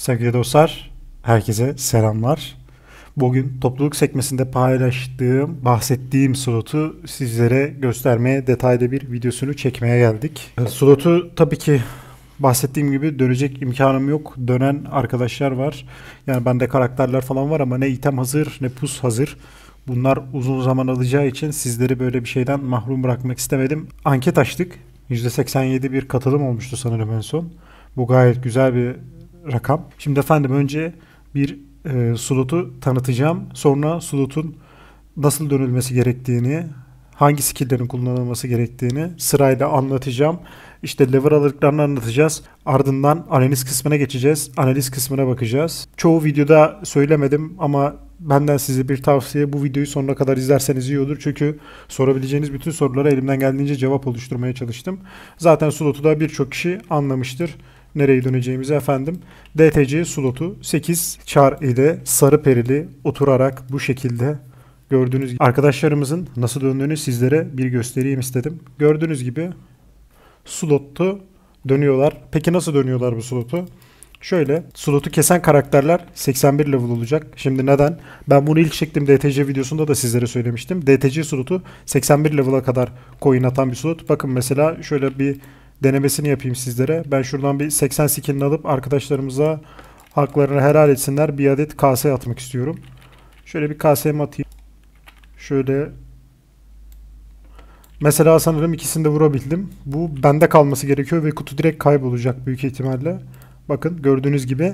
Sevgili dostlar, herkese selamlar. Bugün topluluk sekmesinde paylaştığım, bahsettiğim slotu sizlere göstermeye detaylı bir videosunu çekmeye geldik. E, slotu tabii ki bahsettiğim gibi dönecek imkanım yok. Dönen arkadaşlar var. Yani bende karakterler falan var ama ne item hazır ne pus hazır. Bunlar uzun zaman alacağı için sizleri böyle bir şeyden mahrum bırakmak istemedim. Anket açtık. %87 bir katılım olmuştu sanırım en son. Bu gayet güzel bir rakam. Şimdi efendim önce bir e, slotu tanıtacağım. Sonra slotun nasıl dönülmesi gerektiğini, hangi skilllerin kullanılması gerektiğini sırayla anlatacağım. İşte lever alırlıklarını anlatacağız. Ardından analiz kısmına geçeceğiz. Analiz kısmına bakacağız. Çoğu videoda söylemedim ama benden size bir tavsiye bu videoyu sonuna kadar izlerseniz iyi olur. Çünkü sorabileceğiniz bütün sorulara elimden geldiğince cevap oluşturmaya çalıştım. Zaten slotu da birçok kişi anlamıştır nereye döneceğimizi efendim. DTC slotu 8 çar ile sarı perili oturarak bu şekilde gördüğünüz gibi arkadaşlarımızın nasıl döndüğünü sizlere bir göstereyim istedim. Gördüğünüz gibi slotu dönüyorlar. Peki nasıl dönüyorlar bu slotu? Şöyle slotu kesen karakterler 81 level olacak. Şimdi neden? Ben bunu ilk çektiğim DTC videosunda da sizlere söylemiştim. DTC slotu 81 level'a kadar coin atan bir slot. Bakın mesela şöyle bir denemesini yapayım sizlere. Ben şuradan bir 80 skinini alıp arkadaşlarımıza haklarını helal etsinler. Bir adet kase atmak istiyorum. Şöyle bir kasemi atayım. Şöyle Mesela sanırım ikisini de vurabildim. Bu bende kalması gerekiyor ve kutu direkt kaybolacak büyük ihtimalle. Bakın gördüğünüz gibi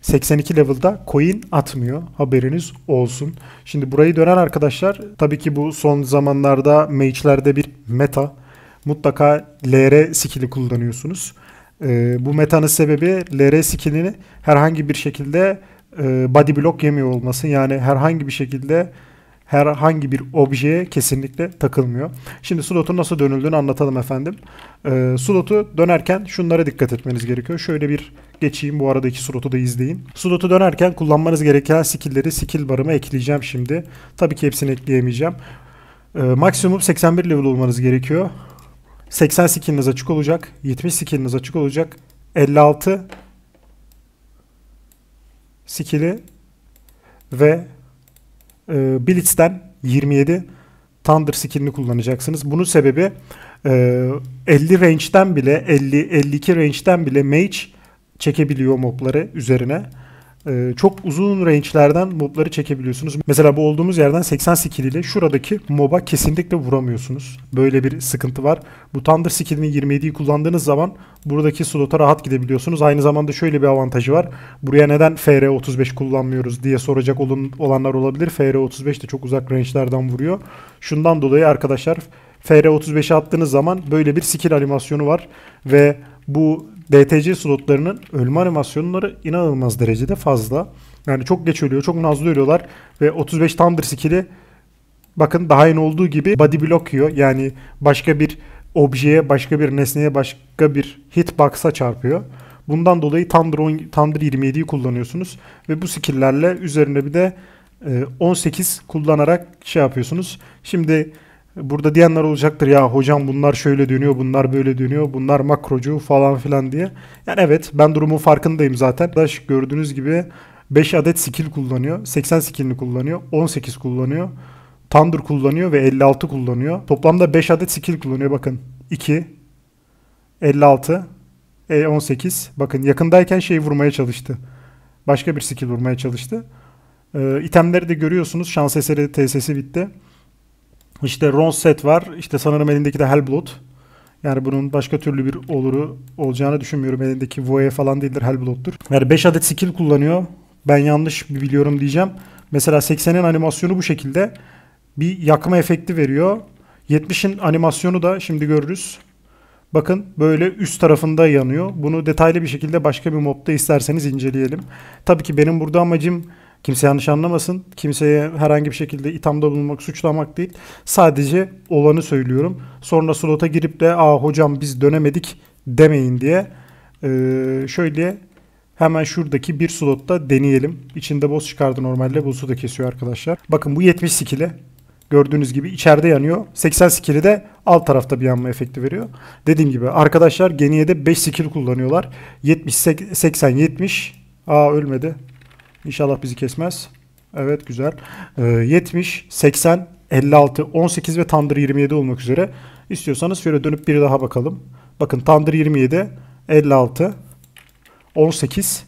82 level'da coin atmıyor. Haberiniz olsun. Şimdi burayı dönen arkadaşlar tabii ki bu son zamanlarda mage'lerde bir meta mutlaka LR skill'i kullanıyorsunuz. E, bu metanın sebebi LR skill'ini herhangi bir şekilde e, body block yemiyor olması. Yani herhangi bir şekilde herhangi bir objeye kesinlikle takılmıyor. Şimdi slotu nasıl dönüldüğünü anlatalım efendim. E, slotu dönerken şunlara dikkat etmeniz gerekiyor. Şöyle bir geçeyim bu arada iki slotu da izleyin. Slotu dönerken kullanmanız gereken skill'leri skill barıma ekleyeceğim şimdi. Tabii ki hepsini ekleyemeyeceğim. E, maksimum 81 level olmanız gerekiyor. 80 skilliniz açık olacak. 70 skilliniz açık olacak. 56 skill'i ve e, Blitz'ten 27 Thunder skillini kullanacaksınız. Bunun sebebi e, 50 range'den bile 50-52 range'den bile Mage çekebiliyor mobları üzerine. Ee, çok uzun range'lerden mobları çekebiliyorsunuz. Mesela bu olduğumuz yerden 80 skill ile şuradaki moba kesinlikle vuramıyorsunuz. Böyle bir sıkıntı var. Bu Thunder skillini 27'yi kullandığınız zaman buradaki slota rahat gidebiliyorsunuz. Aynı zamanda şöyle bir avantajı var. Buraya neden FR35 kullanmıyoruz diye soracak olun, olanlar olabilir. FR35 de çok uzak range'lerden vuruyor. Şundan dolayı arkadaşlar FR35'e attığınız zaman böyle bir skill animasyonu var ve bu DTC slotlarının ölme animasyonları inanılmaz derecede fazla. Yani çok geç ölüyor, çok nazlı ölüyorlar ve 35 Thunder skill'i bakın daha yeni olduğu gibi body block yiyor. Yani başka bir objeye, başka bir nesneye, başka bir hitbox'a çarpıyor. Bundan dolayı Thunder, 10, Thunder 27'yi kullanıyorsunuz ve bu skill'lerle üzerine bir de 18 e, kullanarak şey yapıyorsunuz. Şimdi Burada diyenler olacaktır ya hocam bunlar şöyle dönüyor, bunlar böyle dönüyor, bunlar makrocu falan filan diye. Yani evet ben durumun farkındayım zaten. Arkadaş gördüğünüz gibi 5 adet skill kullanıyor. 80 skillini kullanıyor. 18 kullanıyor. Thunder kullanıyor ve 56 kullanıyor. Toplamda 5 adet skill kullanıyor bakın. 2, 56, E18. Bakın yakındayken şey vurmaya çalıştı. Başka bir skill vurmaya çalıştı. Ee, itemleri de görüyorsunuz. Şans eseri TS'si bitti. İşte Ronset var. İşte sanırım elindeki de Hellblood. Yani bunun başka türlü bir oluru olacağını düşünmüyorum. Elindeki Voe falan değildir Hellblood'dur. Yani 5 adet skill kullanıyor. Ben yanlış biliyorum diyeceğim. Mesela 80'in animasyonu bu şekilde. Bir yakma efekti veriyor. 70'in animasyonu da şimdi görürüz. Bakın böyle üst tarafında yanıyor. Bunu detaylı bir şekilde başka bir modda isterseniz inceleyelim. Tabii ki benim burada amacım Kimse yanlış anlamasın. Kimseye herhangi bir şekilde ithamda bulunmak, suçlamak değil. Sadece olanı söylüyorum. Sonra slota girip de aa hocam biz dönemedik demeyin diye. Ee, şöyle hemen şuradaki bir slotta deneyelim. İçinde boss çıkardı normalde. Boss'u da kesiyor arkadaşlar. Bakın bu 70 skill'i. Gördüğünüz gibi içeride yanıyor. 80 skill'i de alt tarafta bir yanma efekti veriyor. Dediğim gibi arkadaşlar de 5 skill kullanıyorlar. 70, 80, 70. Aa ölmedi. İnşallah bizi kesmez. Evet güzel. Ee, 70, 80, 56, 18 ve Thunder 27 olmak üzere. İstiyorsanız şöyle dönüp bir daha bakalım. Bakın Thunder 27, 56, 18,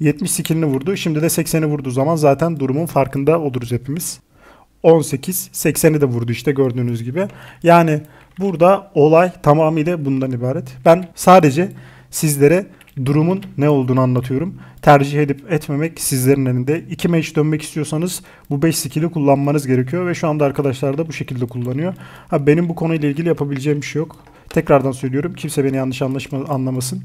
70 skillini vurdu. Şimdi de 80'i vurduğu zaman zaten durumun farkında oluruz hepimiz. 18, 80'i de vurdu işte gördüğünüz gibi. Yani burada olay tamamıyla bundan ibaret. Ben sadece sizlere durumun ne olduğunu anlatıyorum. Tercih edip etmemek sizlerin elinde. 2 match dönmek istiyorsanız bu 5 skill'i kullanmanız gerekiyor ve şu anda arkadaşlar da bu şekilde kullanıyor. Ha, benim bu konuyla ilgili yapabileceğim bir şey yok. Tekrardan söylüyorum kimse beni yanlış anlaşma, anlamasın.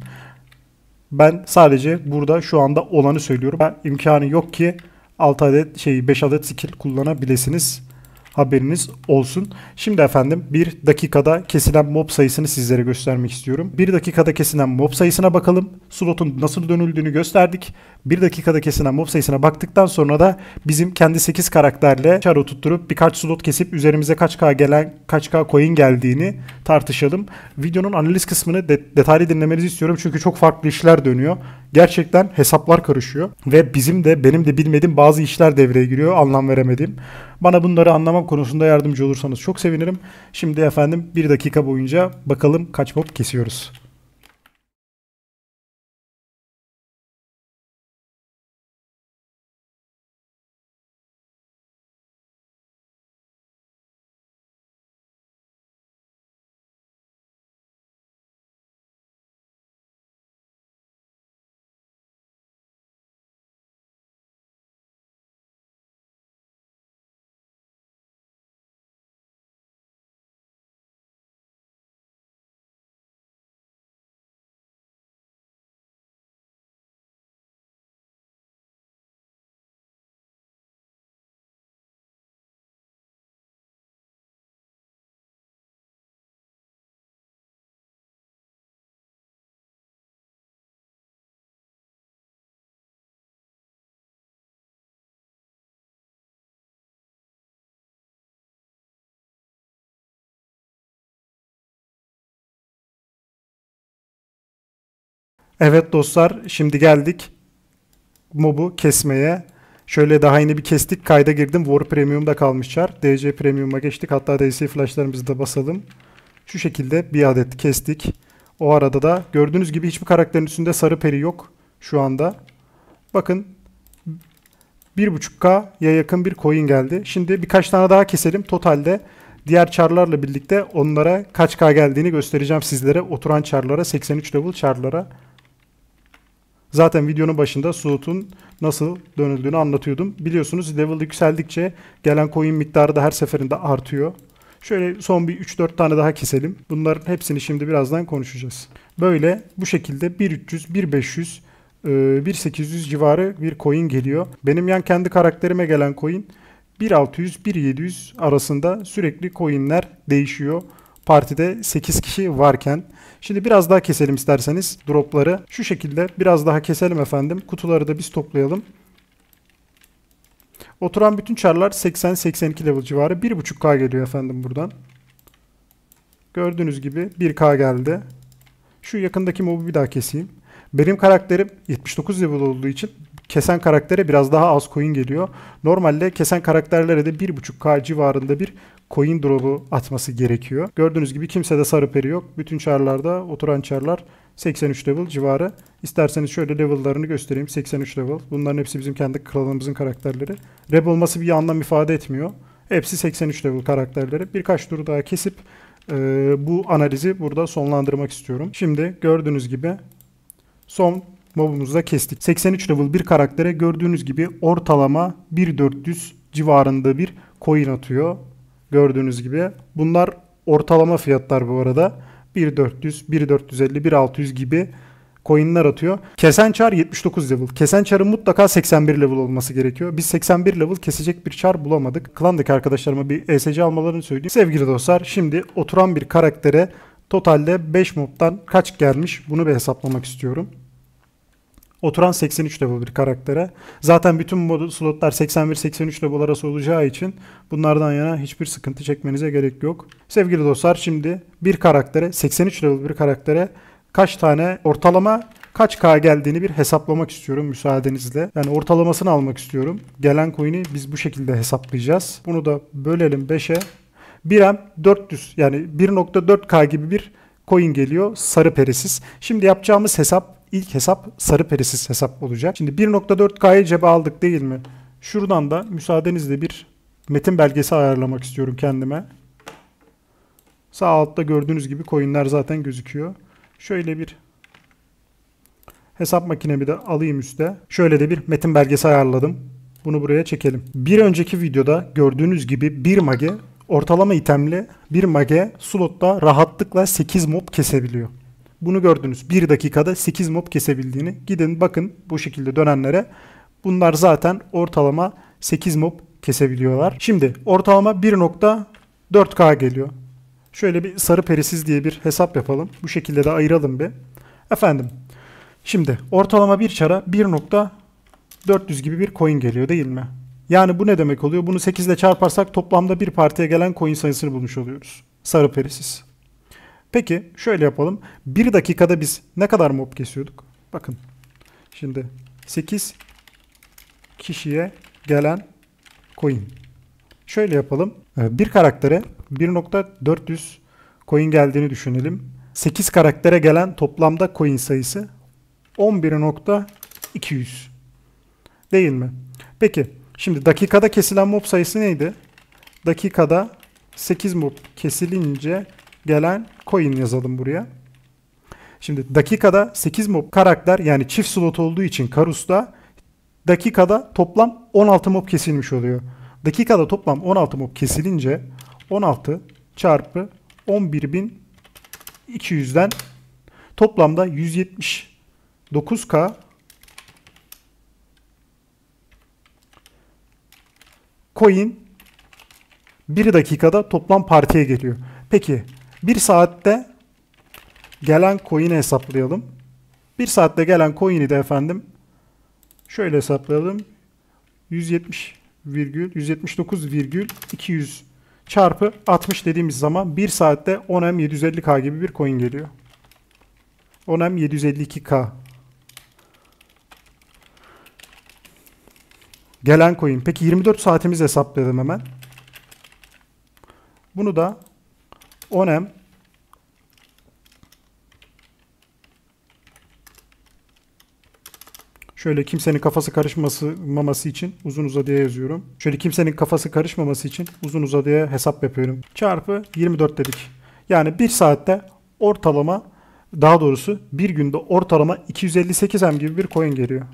Ben sadece burada şu anda olanı söylüyorum. Ha, imkanı yok ki 6 adet şey 5 adet skill kullanabilirsiniz. Haberiniz olsun. Şimdi efendim bir dakikada kesilen mob sayısını sizlere göstermek istiyorum. Bir dakikada kesilen mob sayısına bakalım. Slotun nasıl dönüldüğünü gösterdik. Bir dakikada kesilen mob sayısına baktıktan sonra da bizim kendi 8 karakterle çaro tutturup birkaç slot kesip üzerimize kaç K gelen kaç K coin geldiğini tartışalım. Videonun analiz kısmını de detaylı dinlemenizi istiyorum çünkü çok farklı işler dönüyor. Gerçekten hesaplar karışıyor ve bizim de benim de bilmediğim bazı işler devreye giriyor anlam veremedim. Bana bunları anlamak zaman konusunda yardımcı olursanız çok sevinirim. Şimdi efendim bir dakika boyunca bakalım kaç mod kesiyoruz. Evet dostlar şimdi geldik mobu kesmeye. Şöyle daha yeni bir kestik. Kayda girdim. War Premium'da kalmışlar. DC Premium'a geçtik. Hatta DC flashlarımızı da basalım. Şu şekilde bir adet kestik. O arada da gördüğünüz gibi hiçbir karakterin üstünde sarı peri yok şu anda. Bakın 1.5K'ya yakın bir coin geldi. Şimdi birkaç tane daha keselim. Totalde diğer çarlarla birlikte onlara kaç K geldiğini göstereceğim sizlere. Oturan çarlara 83 level çarlara. Zaten videonun başında Suut'un nasıl dönüldüğünü anlatıyordum. Biliyorsunuz level yükseldikçe gelen coin miktarı da her seferinde artıyor. Şöyle son bir 3-4 tane daha keselim. Bunların hepsini şimdi birazdan konuşacağız. Böyle bu şekilde 1.300, 1.500, 1.800 civarı bir coin geliyor. Benim yan kendi karakterime gelen coin 1.600-1.700 arasında sürekli coinler değişiyor. Partide 8 kişi varken Şimdi biraz daha keselim isterseniz dropları. Şu şekilde biraz daha keselim efendim. Kutuları da biz toplayalım. Oturan bütün çarlar 80-82 level civarı. 1.5K geliyor efendim buradan. Gördüğünüz gibi 1K geldi. Şu yakındaki mobu bir daha keseyim. Benim karakterim 79 level olduğu için kesen karaktere biraz daha az coin geliyor. Normalde kesen karakterlere de 1.5K civarında bir coin drop'u atması gerekiyor. Gördüğünüz gibi kimsede sarı peri yok. Bütün çarlarda oturan çarlar 83 level civarı. İsterseniz şöyle level'larını göstereyim. 83 level. Bunların hepsi bizim kendi kralımızın karakterleri. Rep olması bir anlam ifade etmiyor. Hepsi 83 level karakterleri. Birkaç tur daha kesip e, bu analizi burada sonlandırmak istiyorum. Şimdi gördüğünüz gibi son mobumuzu da kestik. 83 level bir karaktere gördüğünüz gibi ortalama 1400 civarında bir coin atıyor. Gördüğünüz gibi bunlar ortalama fiyatlar bu arada. 1.400, 1.450, 1.600 gibi coinler atıyor. Kesen çar 79 level. Kesen çarın mutlaka 81 level olması gerekiyor. Biz 81 level kesecek bir çar bulamadık. Klandaki arkadaşlarıma bir ESC almalarını söyleyeyim. Sevgili dostlar şimdi oturan bir karaktere totalde 5 mob'dan kaç gelmiş bunu bir hesaplamak istiyorum. Oturan 83 level bir karaktere. Zaten bütün mod slotlar 81-83 level arası olacağı için bunlardan yana hiçbir sıkıntı çekmenize gerek yok. Sevgili dostlar şimdi bir karaktere 83 level bir karaktere kaç tane ortalama kaç K geldiğini bir hesaplamak istiyorum müsaadenizle. Yani ortalamasını almak istiyorum. Gelen coin'i biz bu şekilde hesaplayacağız. Bunu da bölelim 5'e. 1M 400 yani 1.4K gibi bir coin geliyor sarı perisiz. Şimdi yapacağımız hesap ilk hesap sarı perisiz hesap olacak. Şimdi 1.4K'yı cebe aldık değil mi? Şuradan da müsaadenizle bir metin belgesi ayarlamak istiyorum kendime. Sağ altta gördüğünüz gibi coinler zaten gözüküyor. Şöyle bir hesap makinemi de alayım üste. Şöyle de bir metin belgesi ayarladım. Bunu buraya çekelim. Bir önceki videoda gördüğünüz gibi bir mage ortalama itemli bir mage slotta rahatlıkla 8 mob kesebiliyor. Bunu gördünüz. Bir dakikada 8 mob kesebildiğini. Gidin bakın bu şekilde dönenlere. Bunlar zaten ortalama 8 mob kesebiliyorlar. Şimdi ortalama 1.4K geliyor. Şöyle bir sarı perisiz diye bir hesap yapalım. Bu şekilde de ayıralım bir. Efendim. Şimdi ortalama bir çara 1.400 gibi bir coin geliyor değil mi? Yani bu ne demek oluyor? Bunu 8 ile çarparsak toplamda bir partiye gelen coin sayısını bulmuş oluyoruz. Sarı perisiz. Peki şöyle yapalım. 1 dakikada biz ne kadar mob kesiyorduk? Bakın. Şimdi 8 kişiye gelen coin. Şöyle yapalım. Ee, bir karaktere 1.400 coin geldiğini düşünelim. 8 karaktere gelen toplamda coin sayısı 11.200. Değil mi? Peki şimdi dakikada kesilen mob sayısı neydi? Dakikada 8 mob kesilince gelen coin yazalım buraya. Şimdi dakikada 8 mob karakter yani çift slot olduğu için Karus'ta dakikada toplam 16 mob kesilmiş oluyor. Dakikada toplam 16 mob kesilince 16 çarpı 11.200'den toplamda 179k coin 1 dakikada toplam partiye geliyor. Peki bir saatte gelen coin'i hesaplayalım. Bir saatte gelen coin'i de efendim şöyle hesaplayalım. 170 virgül 179 virgül 200 çarpı 60 dediğimiz zaman 1 saatte 10M 750K gibi bir coin geliyor. 10M 752K. Gelen coin. Peki 24 saatimiz hesaplayalım hemen. Bunu da onem Şöyle kimsenin kafası karışmaması için uzun uzadıya yazıyorum. Şöyle kimsenin kafası karışmaması için uzun uzadıya hesap yapıyorum. Çarpı 24 dedik. Yani 1 saatte ortalama daha doğrusu bir günde ortalama 258 M gibi bir coin geliyor.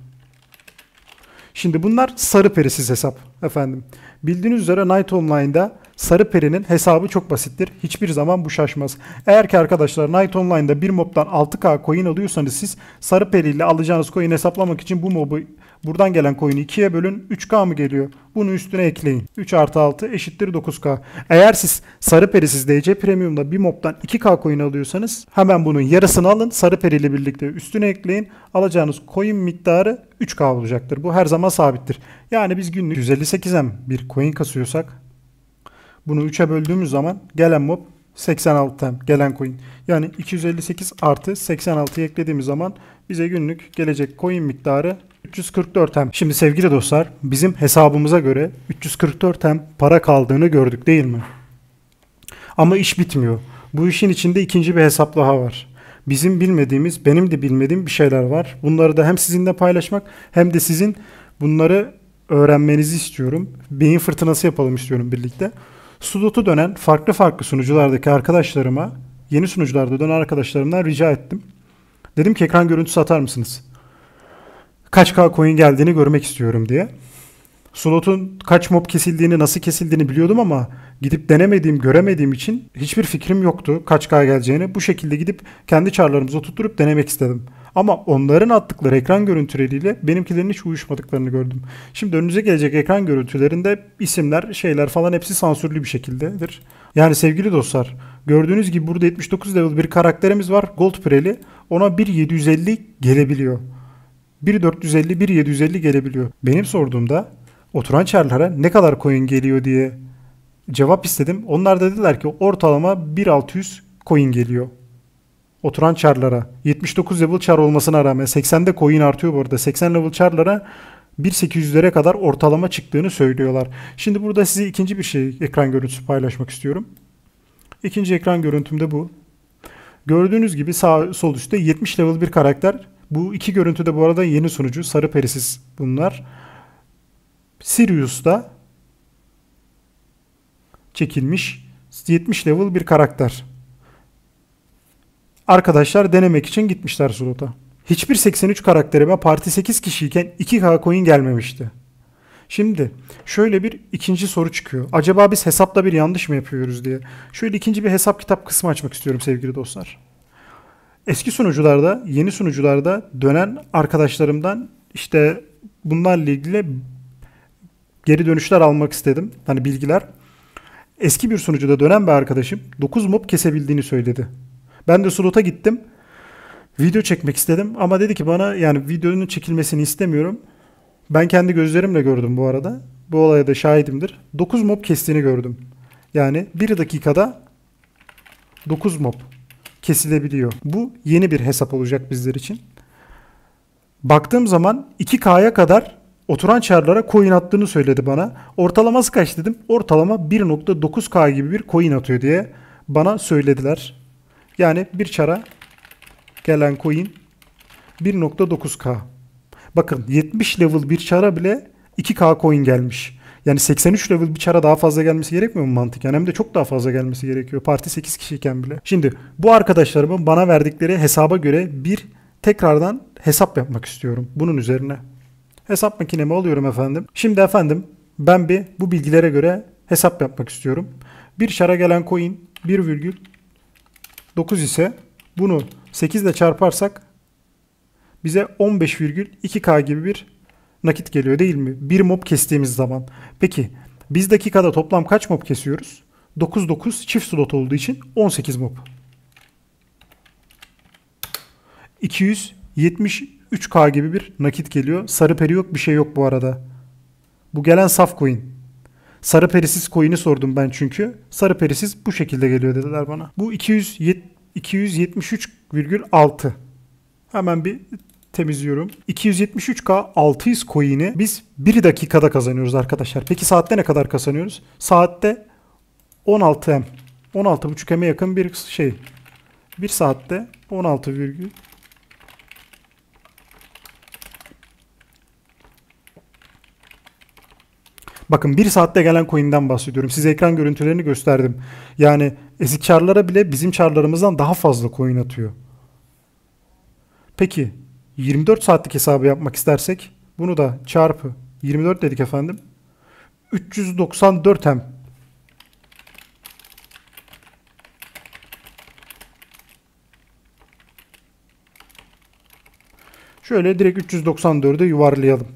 Şimdi bunlar sarı perisiz hesap efendim. Bildiğiniz üzere Night Online'da sarı perinin hesabı çok basittir. Hiçbir zaman bu şaşmaz. Eğer ki arkadaşlar Night Online'da bir mobdan 6K coin alıyorsanız siz sarı periyle alacağınız coin hesaplamak için bu mobu Buradan gelen coin'i 2'ye bölün. 3K mı geliyor? Bunu üstüne ekleyin. 3 artı 6 eşittir 9K. Eğer siz sarı perisiz DC Premium'da bir mob'dan 2K coin alıyorsanız hemen bunun yarısını alın. Sarı perili birlikte üstüne ekleyin. Alacağınız coin miktarı 3K olacaktır. Bu her zaman sabittir. Yani biz günlük 158M bir coin kasıyorsak bunu 3'e böldüğümüz zaman gelen mob 86M gelen coin. Yani 258 artı 86'yı eklediğimiz zaman bize günlük gelecek coin miktarı 344 hem. Şimdi sevgili dostlar bizim hesabımıza göre 344 hem para kaldığını gördük değil mi? Ama iş bitmiyor. Bu işin içinde ikinci bir hesap daha var. Bizim bilmediğimiz, benim de bilmediğim bir şeyler var. Bunları da hem sizinle paylaşmak hem de sizin bunları öğrenmenizi istiyorum. Beyin fırtınası yapalım istiyorum birlikte. Sudot'u dönen farklı farklı sunuculardaki arkadaşlarıma, yeni sunucularda dönen arkadaşlarımdan rica ettim. Dedim ki ekran görüntüsü atar mısınız? kaç K coin geldiğini görmek istiyorum diye. Slot'un kaç mob kesildiğini, nasıl kesildiğini biliyordum ama gidip denemediğim, göremediğim için hiçbir fikrim yoktu kaç K geleceğini. Bu şekilde gidip kendi çarlarımıza tutturup denemek istedim. Ama onların attıkları ekran görüntüleriyle benimkilerin hiç uyuşmadıklarını gördüm. Şimdi önünüze gelecek ekran görüntülerinde isimler, şeyler falan hepsi sansürlü bir şekildedir. Yani sevgili dostlar, gördüğünüz gibi burada 79 level bir karakterimiz var. Gold Preli. Ona 1750 gelebiliyor. 1.450 1.750 gelebiliyor. Benim sorduğumda oturan çarlara ne kadar coin geliyor diye cevap istedim. Onlar da dediler ki ortalama 1.600 coin geliyor. Oturan çarlara 79 level çar olmasına rağmen 80'de coin artıyor bu arada. 80 level çarlara 1.800'lere kadar ortalama çıktığını söylüyorlar. Şimdi burada size ikinci bir şey ekran görüntüsü paylaşmak istiyorum. İkinci ekran görüntümde bu. Gördüğünüz gibi sağ sol üstte 70 level bir karakter bu iki görüntüde bu arada yeni sunucu. Sarı perisiz bunlar. Sirius'ta çekilmiş 70 level bir karakter. Arkadaşlar denemek için gitmişler slota. Hiçbir 83 karakterime parti 8 kişiyken 2K coin gelmemişti. Şimdi şöyle bir ikinci soru çıkıyor. Acaba biz hesapla bir yanlış mı yapıyoruz diye. Şöyle ikinci bir hesap kitap kısmı açmak istiyorum sevgili dostlar eski sunucularda, yeni sunucularda dönen arkadaşlarımdan işte bunlarla ilgili geri dönüşler almak istedim. Hani bilgiler. Eski bir sunucuda dönen bir arkadaşım 9 mob kesebildiğini söyledi. Ben de slota gittim. Video çekmek istedim ama dedi ki bana yani videonun çekilmesini istemiyorum. Ben kendi gözlerimle gördüm bu arada. Bu olaya da şahidimdir. 9 mob kestiğini gördüm. Yani 1 dakikada 9 mob kesilebiliyor. Bu yeni bir hesap olacak bizler için. Baktığım zaman 2K'ya kadar oturan çarlara coin attığını söyledi bana. Ortalaması kaç dedim. Ortalama 1.9K gibi bir coin atıyor diye bana söylediler. Yani bir çara gelen coin 1.9K. Bakın 70 level bir çara bile 2K coin gelmiş. Yani 83 level bir çara daha fazla gelmesi gerekmiyor mu mantıken? Hem de çok daha fazla gelmesi gerekiyor. Parti 8 kişiyken bile. Şimdi bu arkadaşlarımın bana verdikleri hesaba göre bir tekrardan hesap yapmak istiyorum. Bunun üzerine. Hesap makinemi alıyorum efendim. Şimdi efendim ben bir bu bilgilere göre hesap yapmak istiyorum. Bir şara gelen coin 1,9 ise bunu 8 ile çarparsak bize 15,2K gibi bir nakit geliyor değil mi? Bir mob kestiğimiz zaman. Peki biz dakikada toplam kaç mob kesiyoruz? 9 9 çift slot olduğu için 18 mob. 273k gibi bir nakit geliyor. Sarı peri yok bir şey yok bu arada. Bu gelen saf coin. Sarı perisiz coin'i sordum ben çünkü. Sarı perisiz bu şekilde geliyor dediler bana. Bu 273,6. Hemen bir temizliyorum. 273K 600 coin'i biz 1 dakikada kazanıyoruz arkadaşlar. Peki saatte ne kadar kazanıyoruz? Saatte 16M 16.5M'e yakın bir şey. 1 saatte 16 virgül Bakın 1 saatte gelen coin'den bahsediyorum. Size ekran görüntülerini gösterdim. Yani ezik çarlara bile bizim çarlarımızdan daha fazla coin atıyor. Peki 24 saatlik hesabı yapmak istersek bunu da çarpı 24 dedik efendim. 394 hem. Şöyle direkt 394'e yuvarlayalım.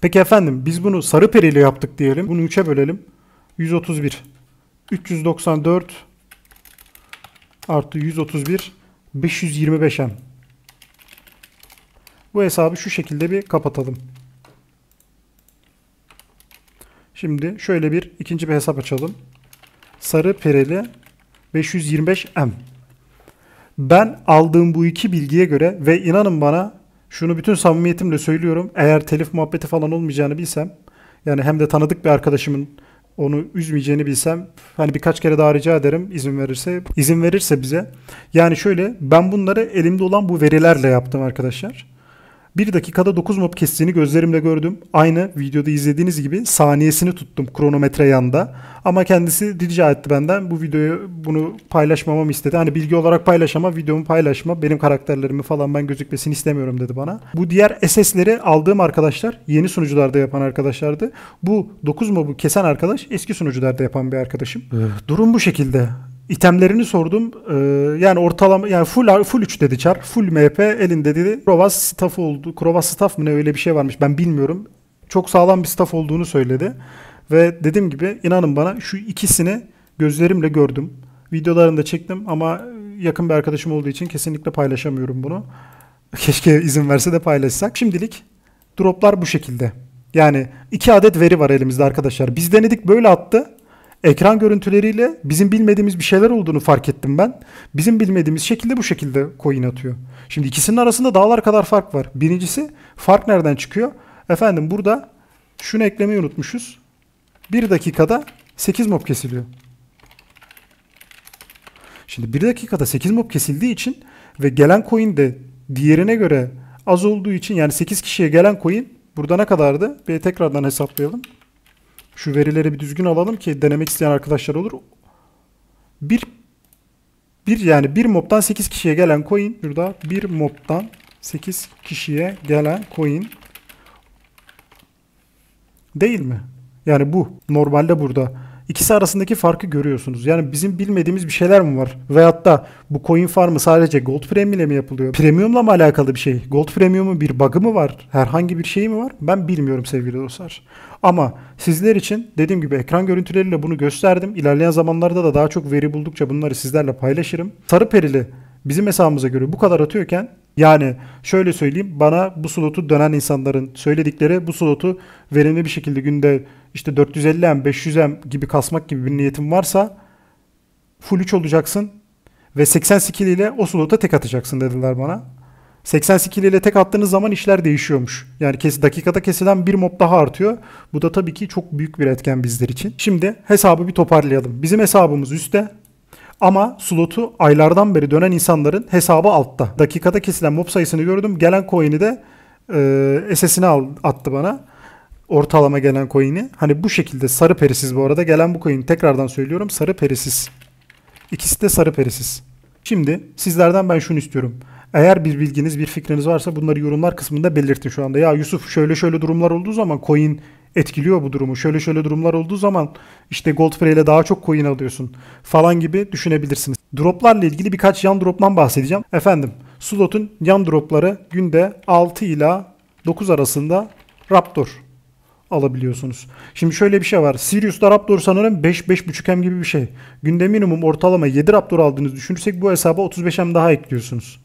Peki efendim biz bunu sarı periyle yaptık diyelim. Bunu 3'e bölelim. 131. 394 artı 131 525 hem. Bu hesabı şu şekilde bir kapatalım. Şimdi şöyle bir ikinci bir hesap açalım. Sarı pereli 525M. Ben aldığım bu iki bilgiye göre ve inanın bana şunu bütün samimiyetimle söylüyorum. Eğer telif muhabbeti falan olmayacağını bilsem yani hem de tanıdık bir arkadaşımın onu üzmeyeceğini bilsem hani birkaç kere daha rica ederim izin verirse izin verirse bize. Yani şöyle ben bunları elimde olan bu verilerle yaptım arkadaşlar. 1 dakikada 9 mob kestiğini gözlerimle gördüm. Aynı videoda izlediğiniz gibi saniyesini tuttum kronometre yanda. Ama kendisi rica etti benden bu videoyu bunu paylaşmamamı istedi. Hani bilgi olarak paylaş ama videomu paylaşma. Benim karakterlerimi falan ben gözükmesini istemiyorum dedi bana. Bu diğer SS'leri aldığım arkadaşlar yeni sunucularda yapan arkadaşlardı. Bu 9 mobu kesen arkadaş eski sunucularda yapan bir arkadaşım. Durum bu şekilde. İtemlerini sordum. Ee, yani ortalama yani full full 3 dedi Çar. Full MP elinde dedi. Krovas staff oldu. Krovas staff mı ne öyle bir şey varmış ben bilmiyorum. Çok sağlam bir staff olduğunu söyledi. Ve dediğim gibi inanın bana şu ikisini gözlerimle gördüm. Videolarını da çektim ama yakın bir arkadaşım olduğu için kesinlikle paylaşamıyorum bunu. Keşke izin verse de paylaşsak. Şimdilik droplar bu şekilde. Yani iki adet veri var elimizde arkadaşlar. Biz denedik böyle attı ekran görüntüleriyle bizim bilmediğimiz bir şeyler olduğunu fark ettim ben. Bizim bilmediğimiz şekilde bu şekilde coin atıyor. Şimdi ikisinin arasında dağlar kadar fark var. Birincisi fark nereden çıkıyor? Efendim burada şunu eklemeyi unutmuşuz. Bir dakikada 8 mob kesiliyor. Şimdi bir dakikada 8 mob kesildiği için ve gelen coin de diğerine göre az olduğu için yani 8 kişiye gelen coin burada ne kadardı? Bir tekrardan hesaplayalım. Şu verileri bir düzgün alalım ki denemek isteyen arkadaşlar olur. Bir bir yani bir mob'dan 8 kişiye gelen coin burada bir mob'dan 8 kişiye gelen coin değil mi? Yani bu normalde burada ikisi arasındaki farkı görüyorsunuz. Yani bizim bilmediğimiz bir şeyler mi var? Veyahut da bu coin farmı sadece gold premium ile mi yapılıyor? Premiumla mı alakalı bir şey? Gold premiumun bir bug'ı mı var? Herhangi bir şey mi var? Ben bilmiyorum sevgili dostlar. Ama sizler için dediğim gibi ekran görüntüleriyle bunu gösterdim. İlerleyen zamanlarda da daha çok veri buldukça bunları sizlerle paylaşırım. Sarı perili bizim hesabımıza göre bu kadar atıyorken yani şöyle söyleyeyim bana bu slotu dönen insanların söyledikleri bu slotu verimli bir şekilde günde işte 450M 500M gibi kasmak gibi bir niyetim varsa full 3 olacaksın ve 80 skill ile o slota tek atacaksın dediler bana. 80 skill ile tek attığınız zaman işler değişiyormuş. Yani kes, dakikada kesilen bir mob daha artıyor. Bu da tabii ki çok büyük bir etken bizler için. Şimdi hesabı bir toparlayalım. Bizim hesabımız üstte. Ama slotu aylardan beri dönen insanların hesabı altta. Dakikada kesilen mob sayısını gördüm. Gelen coin'i de e, SS'ine attı bana. Ortalama gelen coin'i. Hani bu şekilde sarı perisiz bu arada. Gelen bu coin tekrardan söylüyorum sarı perisiz. İkisi de sarı perisiz. Şimdi sizlerden ben şunu istiyorum. Eğer bir bilginiz, bir fikriniz varsa bunları yorumlar kısmında belirtin şu anda. Ya Yusuf şöyle şöyle durumlar olduğu zaman coin etkiliyor bu durumu. Şöyle şöyle durumlar olduğu zaman işte Goldfrey ile daha çok coin alıyorsun falan gibi düşünebilirsiniz. Droplarla ilgili birkaç yan droptan bahsedeceğim. Efendim slotun yan dropları günde 6 ila 9 arasında Raptor alabiliyorsunuz. Şimdi şöyle bir şey var. Sirius'ta Raptor sanırım 5-5.5M gibi bir şey. Günde minimum ortalama 7 Raptor aldığınızı düşünürsek bu hesaba 35M daha ekliyorsunuz.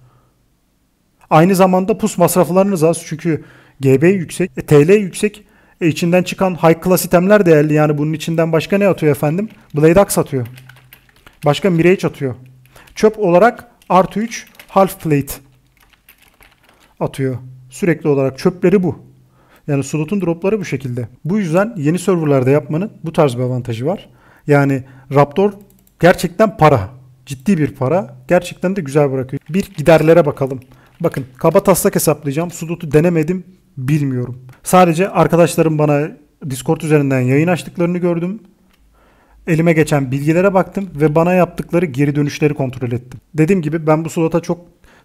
Aynı zamanda pus masraflarınız az çünkü GB yüksek, e, TL yüksek. E, içinden çıkan high class itemler değerli yani bunun içinden başka ne atıyor efendim? Blade Axe atıyor. Başka Mirage atıyor. Çöp olarak artı 3 half plate atıyor. Sürekli olarak çöpleri bu. Yani slotun dropları bu şekilde. Bu yüzden yeni serverlarda yapmanın bu tarz bir avantajı var. Yani Raptor gerçekten para. Ciddi bir para. Gerçekten de güzel bırakıyor. Bir giderlere bakalım. Bakın kaba taslak hesaplayacağım. sudutu denemedim bilmiyorum. Sadece arkadaşlarım bana Discord üzerinden yayın açtıklarını gördüm. Elime geçen bilgilere baktım ve bana yaptıkları geri dönüşleri kontrol ettim. Dediğim gibi ben bu slota çok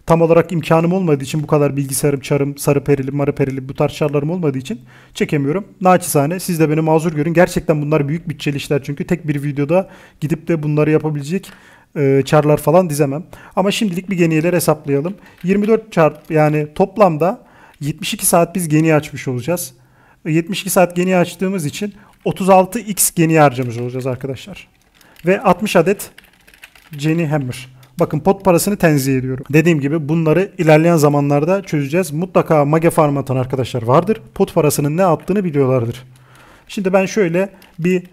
tam olarak imkanım olmadığı için bu kadar bilgisayarım, çarım, sarı perili, marı perili bu tarz çarlarım olmadığı için çekemiyorum. Naçizane siz de beni mazur görün. Gerçekten bunlar büyük bütçeli işler çünkü tek bir videoda gidip de bunları yapabilecek e, çarlar falan dizemem. Ama şimdilik bir geniyeler hesaplayalım. 24 çarp yani toplamda 72 saat biz geni açmış olacağız. 72 e, saat geni açtığımız için 36x geni harcamış olacağız arkadaşlar. Ve 60 adet Jenny Hammer. Bakın pot parasını tenzih ediyorum. Dediğim gibi bunları ilerleyen zamanlarda çözeceğiz. Mutlaka mage farm atan arkadaşlar vardır. Pot parasının ne attığını biliyorlardır. Şimdi ben şöyle bir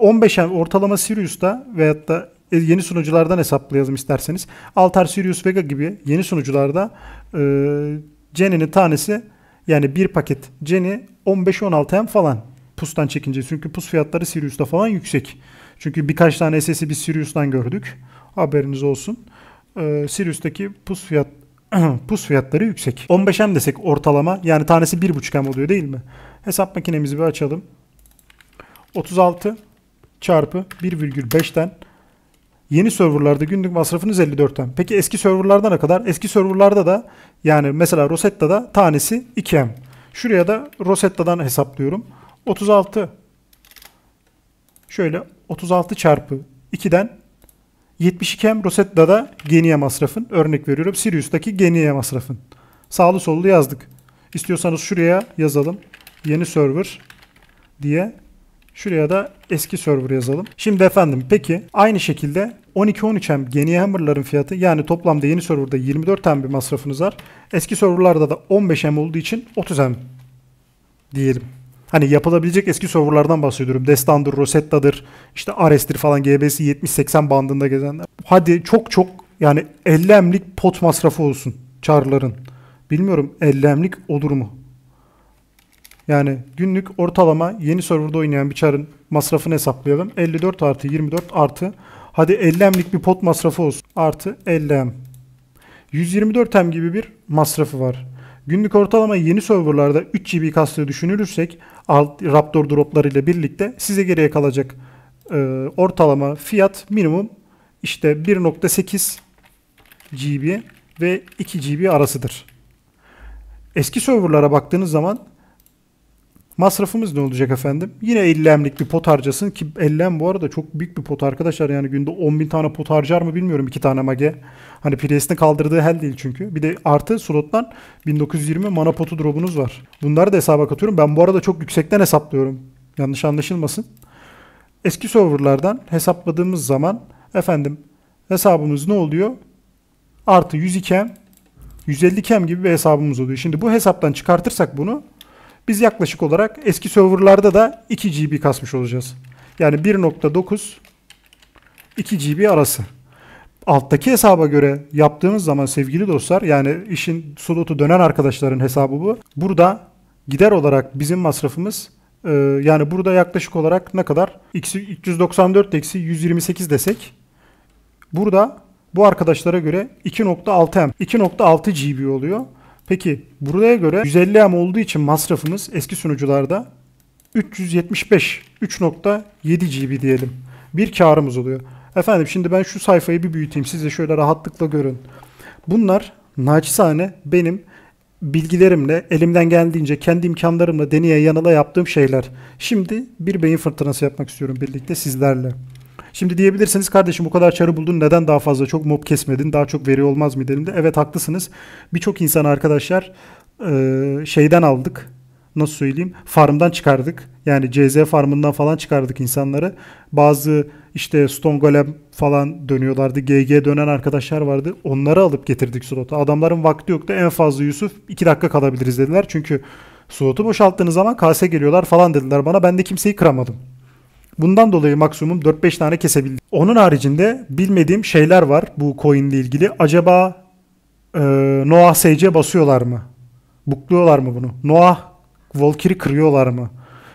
15 e, ortalama Sirius'ta veyahut da e, yeni sunuculardan hesaplayalım isterseniz. Altar Sirius Vega gibi yeni sunucularda e, Jenny'nin tanesi yani bir paket Jenny 15-16 M falan pustan çekince. Çünkü pus fiyatları Sirius'ta falan yüksek. Çünkü birkaç tane SS'i biz Sirius'tan gördük. Haberiniz olsun. Ee, Sirius'taki pus fiyat pus fiyatları yüksek. 15 M desek ortalama yani tanesi 1.5 M oluyor değil mi? Hesap makinemizi bir açalım. 36 çarpı 1,5'ten Yeni serverlarda günlük masrafınız 54M. Peki eski serverlarda ne kadar? Eski serverlarda da yani mesela Rosetta'da tanesi 2M. Şuraya da Rosetta'dan hesaplıyorum. 36 şöyle 36 çarpı 2'den 72M Rosetta'da geniye masrafın. Örnek veriyorum Sirius'taki geniye masrafın. Sağlı sollu yazdık. İstiyorsanız şuraya yazalım. Yeni server diye Şuraya da eski server yazalım. Şimdi efendim peki aynı şekilde 12-13M geniye hammerların fiyatı yani toplamda yeni serverda 24M bir masrafınız var. Eski serverlarda da 15M olduğu için 30M diyelim. Hani yapılabilecek eski serverlardan bahsediyorum. Destan'dır, Rosetta'dır, işte Ares'tir falan GBS 70-80 bandında gezenler. Hadi çok çok yani 50 emlik pot masrafı olsun çarların. Bilmiyorum 50 emlik olur mu? Yani günlük ortalama yeni serverda oynayan bir çarın masrafını hesaplayalım. 54 artı 24 artı hadi 50M'lik bir pot masrafı olsun. Artı 50M. 124M gibi bir masrafı var. Günlük ortalama yeni serverlarda 3 GB kastığı düşünülürsek alt, Raptor ile birlikte size geriye kalacak e, ortalama fiyat minimum işte 1.8 GB ve 2 GB arasıdır. Eski serverlara baktığınız zaman Masrafımız ne olacak efendim? Yine 50 emlik bir pot harcasın ki 50 bu arada çok büyük bir pot arkadaşlar. Yani günde 10 bin tane pot harcar mı bilmiyorum 2 tane mage. Hani pilesini kaldırdığı hel değil çünkü. Bir de artı slottan 1920 mana potu drop'unuz var. Bunları da hesaba katıyorum. Ben bu arada çok yüksekten hesaplıyorum. Yanlış anlaşılmasın. Eski serverlardan hesapladığımız zaman efendim hesabımız ne oluyor? Artı 102 kem 150 kem gibi bir hesabımız oluyor. Şimdi bu hesaptan çıkartırsak bunu biz yaklaşık olarak eski serverlarda da 2 GB kasmış olacağız. Yani 1.9 2 GB arası. Alttaki hesaba göre yaptığımız zaman sevgili dostlar yani işin sudotu dönen arkadaşların hesabı bu. Burada gider olarak bizim masrafımız e, yani burada yaklaşık olarak ne kadar? 294 128 desek burada bu arkadaşlara göre 2.6 M 2.6 GB oluyor. Peki buraya göre 150 am olduğu için masrafımız eski sunucularda 375 3.7 GB diyelim. Bir karımız oluyor. Efendim şimdi ben şu sayfayı bir büyüteyim. Siz de şöyle rahatlıkla görün. Bunlar naçizane benim bilgilerimle, elimden geldiğince kendi imkanlarımla deneye yanıla yaptığım şeyler. Şimdi bir beyin fırtınası yapmak istiyorum birlikte sizlerle. Şimdi diyebilirsiniz kardeşim bu kadar çarı buldun neden daha fazla çok mob kesmedin daha çok veri olmaz mı dedim de evet haklısınız. Birçok insan arkadaşlar şeyden aldık nasıl söyleyeyim farmdan çıkardık. Yani CZ farmından falan çıkardık insanları. Bazı işte Stone Golem falan dönüyorlardı. GG dönen arkadaşlar vardı. Onları alıp getirdik slota. Adamların vakti yoktu. En fazla Yusuf 2 dakika kalabiliriz dediler. Çünkü slotu boşalttığınız zaman kase geliyorlar falan dediler bana. Ben de kimseyi kıramadım. Bundan dolayı maksimum 4-5 tane kesebildim. Onun haricinde bilmediğim şeyler var bu coin ile ilgili. Acaba e, Noah Sage'e basıyorlar mı? Bukluyorlar mı bunu? Noah Valkyrie kırıyorlar mı?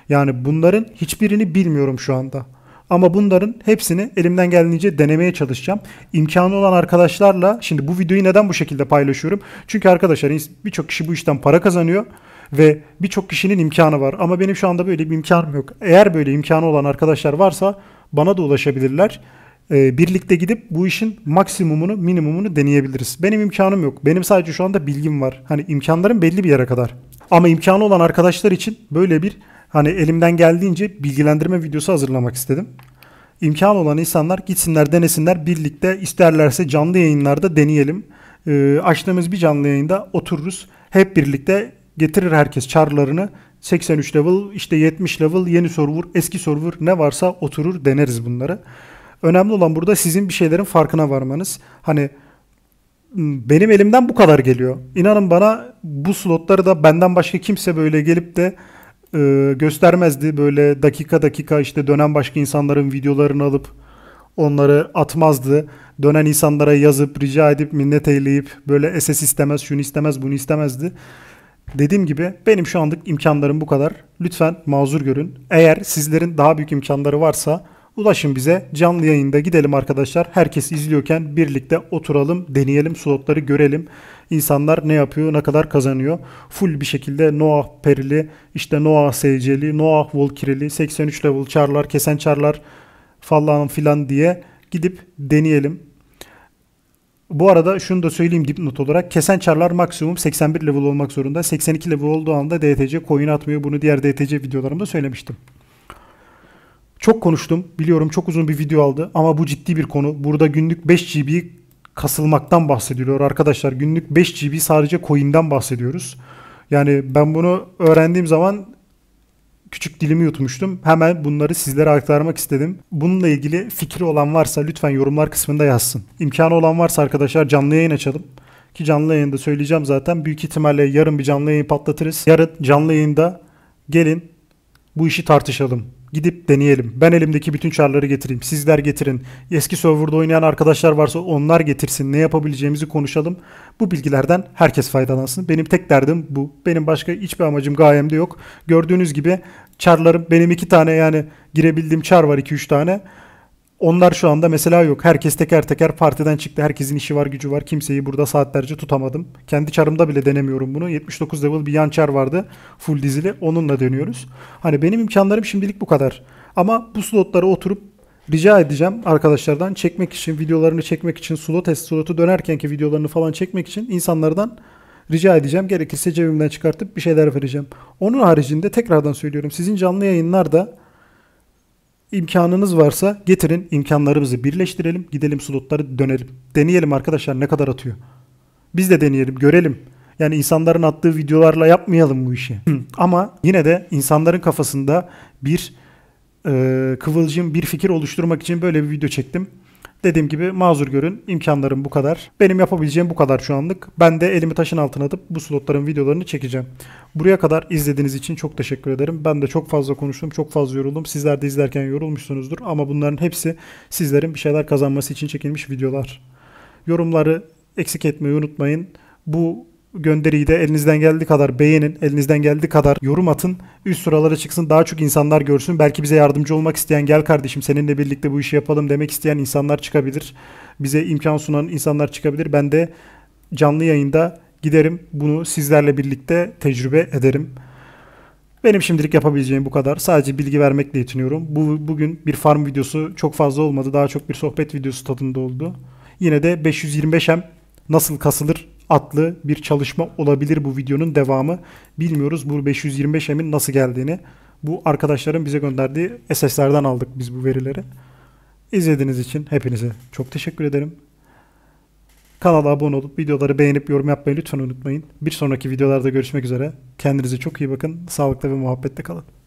Yani bunların hiçbirini bilmiyorum şu anda. Ama bunların hepsini elimden geldiğince denemeye çalışacağım. İmkanı olan arkadaşlarla şimdi bu videoyu neden bu şekilde paylaşıyorum? Çünkü arkadaşlar birçok kişi bu işten para kazanıyor ve birçok kişinin imkanı var. Ama benim şu anda böyle bir imkanım yok. Eğer böyle imkanı olan arkadaşlar varsa bana da ulaşabilirler. Ee, birlikte gidip bu işin maksimumunu, minimumunu deneyebiliriz. Benim imkanım yok. Benim sadece şu anda bilgim var. Hani imkanlarım belli bir yere kadar. Ama imkanı olan arkadaşlar için böyle bir hani elimden geldiğince bilgilendirme videosu hazırlamak istedim. İmkan olan insanlar gitsinler denesinler birlikte isterlerse canlı yayınlarda deneyelim. Ee, açtığımız bir canlı yayında otururuz. Hep birlikte getirir herkes charlarını 83 level işte 70 level yeni server eski server ne varsa oturur deneriz bunları. Önemli olan burada sizin bir şeylerin farkına varmanız. Hani benim elimden bu kadar geliyor. İnanın bana bu slotları da benden başka kimse böyle gelip de e, göstermezdi. Böyle dakika dakika işte dönen başka insanların videolarını alıp onları atmazdı. Dönen insanlara yazıp rica edip minnet eyleyip böyle SS istemez şunu istemez bunu istemezdi. Dediğim gibi benim şu anlık imkanlarım bu kadar. Lütfen mazur görün. Eğer sizlerin daha büyük imkanları varsa ulaşın bize. Canlı yayında gidelim arkadaşlar. Herkes izliyorken birlikte oturalım, deneyelim, slotları görelim. İnsanlar ne yapıyor, ne kadar kazanıyor. Full bir şekilde Noah Perili, işte Noah SC'li, Noah Volkirili, 83 level çarlar, kesen çarlar falan filan diye gidip deneyelim. Bu arada şunu da söyleyeyim dipnot olarak. Kesen çarlar maksimum 81 level olmak zorunda. 82 level olduğu anda DTC coin atmıyor. Bunu diğer DTC videolarımda söylemiştim. Çok konuştum. Biliyorum çok uzun bir video aldı ama bu ciddi bir konu. Burada günlük 5 GB kasılmaktan bahsediliyor arkadaşlar. Günlük 5 GB sadece coin'den bahsediyoruz. Yani ben bunu öğrendiğim zaman küçük dilimi yutmuştum. Hemen bunları sizlere aktarmak istedim. Bununla ilgili fikri olan varsa lütfen yorumlar kısmında yazsın. İmkanı olan varsa arkadaşlar canlı yayın açalım. Ki canlı yayında söyleyeceğim zaten. Büyük ihtimalle yarın bir canlı yayın patlatırız. Yarın canlı yayında gelin bu işi tartışalım. Gidip deneyelim. Ben elimdeki bütün çarları getireyim. Sizler getirin. Eski serverda oynayan arkadaşlar varsa onlar getirsin. Ne yapabileceğimizi konuşalım. Bu bilgilerden herkes faydalansın. Benim tek derdim bu. Benim başka hiçbir amacım gayem de yok. Gördüğünüz gibi çarlarım benim iki tane yani girebildiğim çar var iki üç tane. Onlar şu anda mesela yok. Herkes teker teker partiden çıktı. Herkesin işi var, gücü var. Kimseyi burada saatlerce tutamadım. Kendi çarımda bile denemiyorum bunu. 79 level bir yan çar vardı. Full dizili. Onunla dönüyoruz. Hani benim imkanlarım şimdilik bu kadar. Ama bu slotlara oturup rica edeceğim arkadaşlardan çekmek için, videolarını çekmek için, slot test slotu dönerkenki videolarını falan çekmek için insanlardan rica edeceğim. Gerekirse cebimden çıkartıp bir şeyler vereceğim. Onun haricinde tekrardan söylüyorum. Sizin canlı yayınlarda imkanınız varsa getirin imkanlarımızı birleştirelim. Gidelim slotları dönelim. Deneyelim arkadaşlar ne kadar atıyor. Biz de deneyelim görelim. Yani insanların attığı videolarla yapmayalım bu işi. Ama yine de insanların kafasında bir e, kıvılcım bir fikir oluşturmak için böyle bir video çektim. Dediğim gibi mazur görün imkanlarım bu kadar. Benim yapabileceğim bu kadar şu anlık. Ben de elimi taşın altına atıp bu slotların videolarını çekeceğim. Buraya kadar izlediğiniz için çok teşekkür ederim. Ben de çok fazla konuştum, çok fazla yoruldum. Sizler de izlerken yorulmuşsunuzdur ama bunların hepsi sizlerin bir şeyler kazanması için çekilmiş videolar. Yorumları eksik etmeyi unutmayın. Bu gönderiyi de elinizden geldiği kadar beğenin, elinizden geldiği kadar yorum atın. Üst sıralara çıksın, daha çok insanlar görsün. Belki bize yardımcı olmak isteyen, gel kardeşim seninle birlikte bu işi yapalım demek isteyen insanlar çıkabilir. Bize imkan sunan insanlar çıkabilir. Ben de canlı yayında giderim. Bunu sizlerle birlikte tecrübe ederim. Benim şimdilik yapabileceğim bu kadar. Sadece bilgi vermekle yetiniyorum. Bu, bugün bir farm videosu çok fazla olmadı. Daha çok bir sohbet videosu tadında oldu. Yine de 525M nasıl kasılır adlı bir çalışma olabilir bu videonun devamı. Bilmiyoruz bu 525 emin nasıl geldiğini. Bu arkadaşların bize gönderdiği SS'lerden aldık biz bu verileri. İzlediğiniz için hepinize çok teşekkür ederim. Kanala abone olup videoları beğenip yorum yapmayı lütfen unutmayın. Bir sonraki videolarda görüşmek üzere. Kendinize çok iyi bakın. Sağlıkta ve muhabbette kalın.